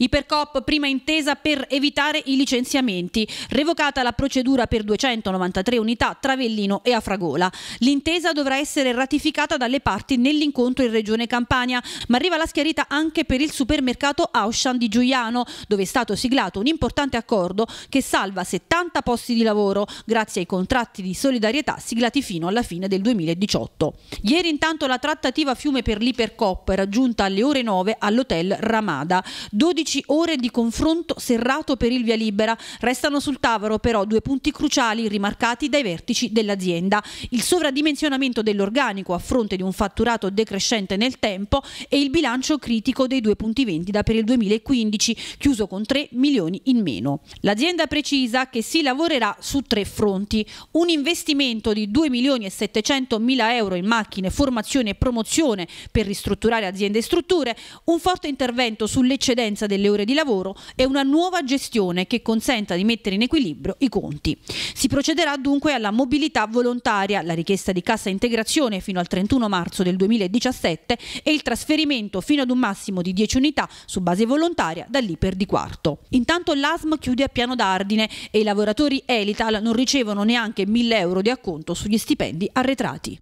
Ipercoop prima intesa per evitare i licenziamenti, revocata la procedura per 293 unità tra Avellino e Afragola. L'intesa dovrà essere ratificata dalle parti nell'incontro in Regione Campania, ma arriva la schiarita anche per il supermercato Auchan di Giuliano, dove è stato siglato un importante accordo che salva 70 posti di lavoro grazie ai contratti di solidarietà siglati fino alla fine del 2018. Ieri intanto la trattativa fiume per l'Ipercop raggiunta alle ore 9 all'hotel Ramada. 12 15 ore di confronto serrato per il via libera. Restano sul tavolo però due punti cruciali rimarcati dai vertici dell'azienda. Il sovradimensionamento dell'organico a fronte di un fatturato decrescente nel tempo e il bilancio critico dei due punti vendita per il 2015, chiuso con 3 milioni in meno. L'azienda precisa che si lavorerà su tre fronti. Un investimento di 2 milioni e 700 mila euro in macchine, formazione e promozione per ristrutturare aziende e strutture, un forte intervento sull'eccedenza del delle ore di lavoro e una nuova gestione che consenta di mettere in equilibrio i conti. Si procederà dunque alla mobilità volontaria, la richiesta di cassa integrazione fino al 31 marzo del 2017 e il trasferimento fino ad un massimo di 10 unità su base volontaria dall'Iper di Quarto. Intanto l'ASM chiude a piano d'ardine e i lavoratori Elital non ricevono neanche 1000 euro di acconto sugli stipendi arretrati.